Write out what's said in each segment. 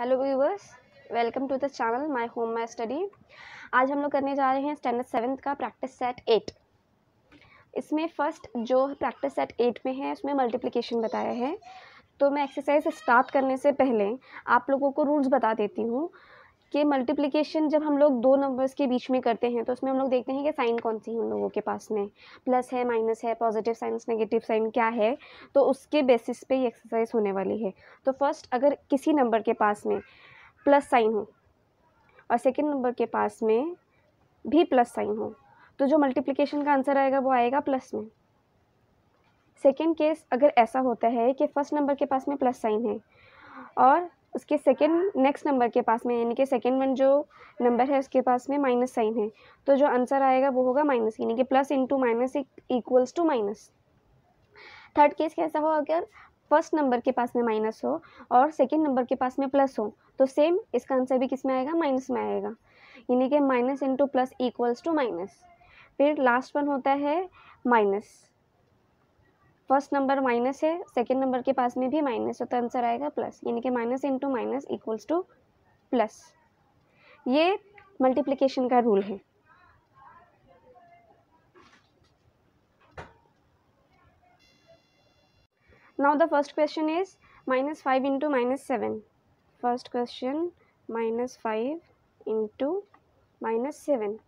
hello viewers welcome to the channel my home my study आज हम लोग करने जा रहे हैं स्टैंडर्ड सेवन्थ का प्रैक्टिस सेट एट इसमें फर्स्ट जो प्रैक्टिस सेट एट में है उसमें मल्टीप्लिकेशन बताया है तो मैं एक्सरसाइज स्टार्ट करने से पहले आप लोगों को रूल्स बता देती हूँ कि मल्टीप्लिकेशन जब हम लोग दो नंबर्स के बीच में करते हैं तो उसमें हम लोग देखते हैं कि साइन कौन सी है उन लोगों के पास में प्लस है माइनस है पॉजिटिव साइन नेगेटिव साइन क्या है तो उसके बेसिस पे ये एक्सरसाइज होने वाली है तो फर्स्ट अगर किसी नंबर के पास में प्लस साइन हो और सेकेंड नंबर के पास में भी प्लस साइन हो तो जो मल्टीप्लीकेशन का आंसर आएगा वो आएगा प्लस में सेकेंड केस अगर ऐसा होता है कि फर्स्ट नंबर के पास में प्लस साइन है और उसके सेकेंड नेक्स्ट नंबर के पास में यानी कि सेकेंड वन जो नंबर है उसके पास में माइनस साइन है तो जो आंसर आएगा वो होगा माइनस यानी कि plus into minus equals to minus third case कैसा हो अगर फर्स्ट नंबर के पास में माइनस हो और सेकेंड नंबर के पास में प्लस हो तो सेम इसका आंसर भी किस में आएगा माइनस में आएगा यानी कि minus into plus equals to minus फिर लास्ट वन होता है माइनस फर्स्ट नंबर माइनस है सेकेंड नंबर के पास में भी माइनस है तो आंसर आएगा प्लस यानी कि minus into minus equals to plus ये मल्टीप्लिकेशन का रूल है now the first question is minus five into minus seven first question minus five into minus seven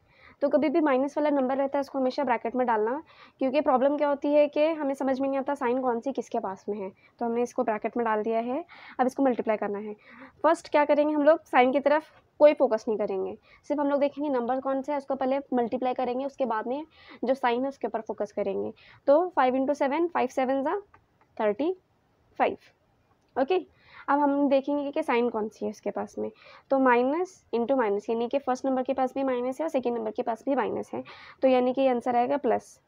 तो कभी भी माइनस वाला नंबर रहता है उसको हमेशा ब्रैकेट में डालना क्योंकि प्रॉब्लम क्या होती है कि हमें समझ में नहीं आता साइन कौन सी किसके पास में है तो हमने इसको ब्रैकेट में डाल दिया है अब इसको मल्टीप्लाई करना है फर्स्ट क्या करेंगे हम लोग साइन की तरफ कोई फोकस नहीं करेंगे सिर्फ हम लोग देखेंगे नंबर कौन सा है उसको पहले मल्टीप्लाई करेंगे उसके बाद में जो साइन है उसके ऊपर फोकस करेंगे तो five into seven five seven ज़ा थर्टी फाइव ओके अब हम देखेंगे कि साइन कौन सी है उसके पास में तो माइनस इंटू माइनस यानी कि फर्स्ट नंबर के पास भी माइनस है और सेकेंड नंबर के पास भी माइनस है तो यानी कि आंसर आएगा प्लस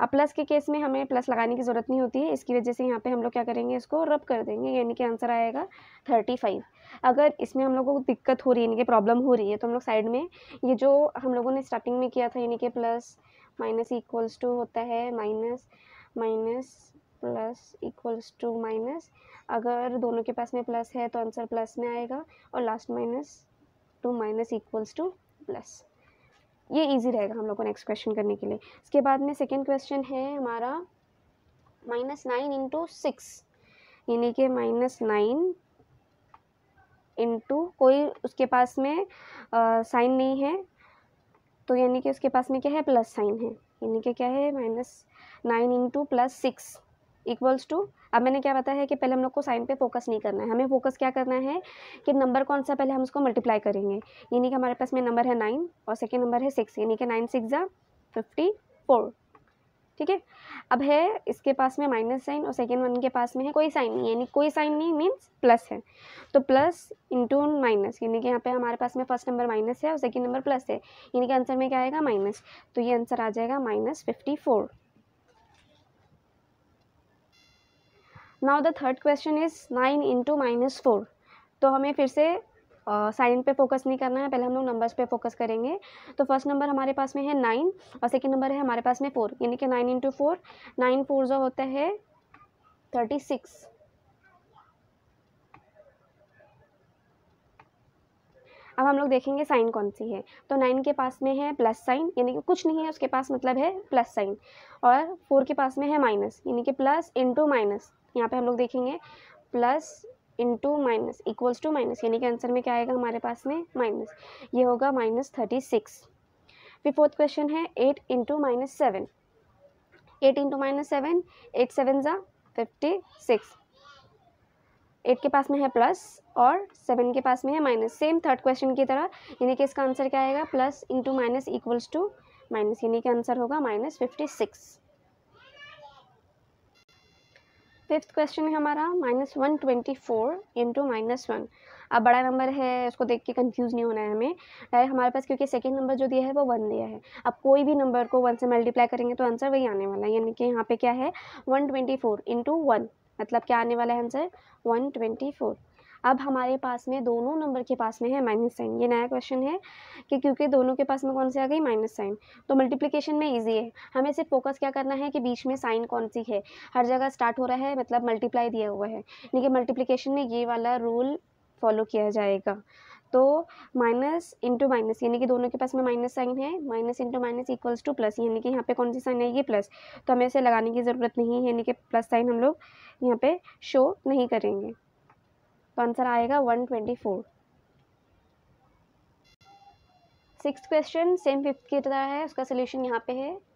अब प्लस के केस में हमें प्लस लगाने की ज़रूरत नहीं होती है इसकी वजह से यहाँ पे हम लोग क्या करेंगे इसको रब कर देंगे यानी कि आंसर आएगा थर्टी फाइव अगर इसमें हम लोगों को दिक्कत हो रही है यानी कि प्रॉब्लम हो रही है तो हम लोग साइड में ये जो हम लोगों ने स्टार्टिंग में किया था यानी कि प्लस माइनस इक्वल्स टू होता है minus minus plus equals to minus अगर दोनों के पास में प्लस है तो आंसर प्लस में आएगा और last minus to minus equals to plus ये इजी रहेगा हम लोग को नेक्स्ट क्वेश्चन करने के लिए इसके बाद में सेकेंड क्वेश्चन है हमारा माइनस नाइन इंटू सिक्स यानी कि माइनस नाइन इंटू कोई उसके पास में साइन नहीं है तो यानी कि उसके पास में क्या है प्लस साइन है यानी कि क्या है minus nine into plus six equals to अब मैंने क्या बताया है कि पहले हम लोग को साइन पे फोकस नहीं करना है हमें फोकस क्या करना है कि नंबर कौन सा पहले हम उसको मल्टीप्लाई करेंगे यानी कि हमारे पास में नंबर है नाइन और सेकेंड नंबर है सिक्स यानी कि नाइन सिक्स ज़ा फिफ्टी फोर ठीक है अब है इसके पास में माइनस साइन और सेकेंड वन के पास में है कोई साइन नहीं यानी कोई साइन नहीं मीन्स प्लस है तो प्लस इंटू माइनस यानी कि यहाँ पे हमारे पास में फर्स्ट नंबर माइनस है और सेकेंड नंबर प्लस है यानी कि आंसर में क्या आएगा माइनस तो ये आंसर आ जाएगा minus fifty four now the third question is nine into minus four तो हमें फिर से साइन पे फोकस नहीं करना है पहले हम लोग नंबर्स पे फोकस करेंगे तो फर्स्ट नंबर हमारे पास में है नाइन और सेकेंड नंबर है हमारे पास में फ़ोर यानी कि nine into four nine four जो होता है थर्टी सिक्स अब हम लोग देखेंगे साइन कौन सी है तो नाइन के पास में है प्लस साइन यानी कि कुछ नहीं है उसके पास मतलब है प्लस साइन और फोर के पास में है माइनस यानी कि प्लस इंटू माइनस यहाँ पे हम लोग देखेंगे plus into minus equals to minus यानी कि आंसर में क्या आएगा हमारे पास में माइनस ये होगा माइनस थर्टी सिक्स फिर फोर्थ क्वेश्चन है eight into minus seven eight into minus seven eight seven ज़ा फिफ्टी सिक्स एट के पास में है प्लस और सेवन के पास में है माइनस सेम थर्ड क्वेश्चन की तरह यानी कि इसका आंसर क्या आएगा plus into minus equals to minus यानी कि आंसर होगा minus fifty six fifth question है हमारा minus one twenty four into minus one अब बड़ा नंबर है उसको देख के कंफ्यूज नहीं होना है हमें डायरेक्ट हमारे पास क्योंकि सेकंड नंबर जो दिया है वो वन दिया है अब कोई भी नंबर को वन से मल्टीप्लाई करेंगे तो आंसर वही आने वाला है यानी कि यहाँ पे क्या है one twenty four into one मतलब क्या आने वाला है आंसर वन ट्वेंटी फोर अब हमारे पास में दोनों नंबर के पास में है माइनस साइन ये नया क्वेश्चन है कि क्योंकि दोनों के पास में कौन सी आ गई माइनस साइन तो मल्टीप्लिकेशन में इजी है हमें सिर्फ फोकस क्या करना है कि बीच में साइन कौन सी है हर जगह स्टार्ट हो रहा है मतलब मल्टीप्लाई दिया हुआ है लेकिन मल्टीप्लिकेशन में ये वाला रूल फॉलो किया जाएगा तो माइनस इंटू माइनस यानी कि दोनों के पास में माइनस साइन है minus into minus equals to plus यानी कि यहाँ पे कौन सी साइन ये प्लस तो हमें इसे लगाने की ज़रूरत नहीं है यानी कि प्लस साइन हम लोग यहाँ पे शो नहीं करेंगे तो आंसर आएगा one twenty four six question same fifth की तरह है उसका सोल्यूशन यहाँ पे है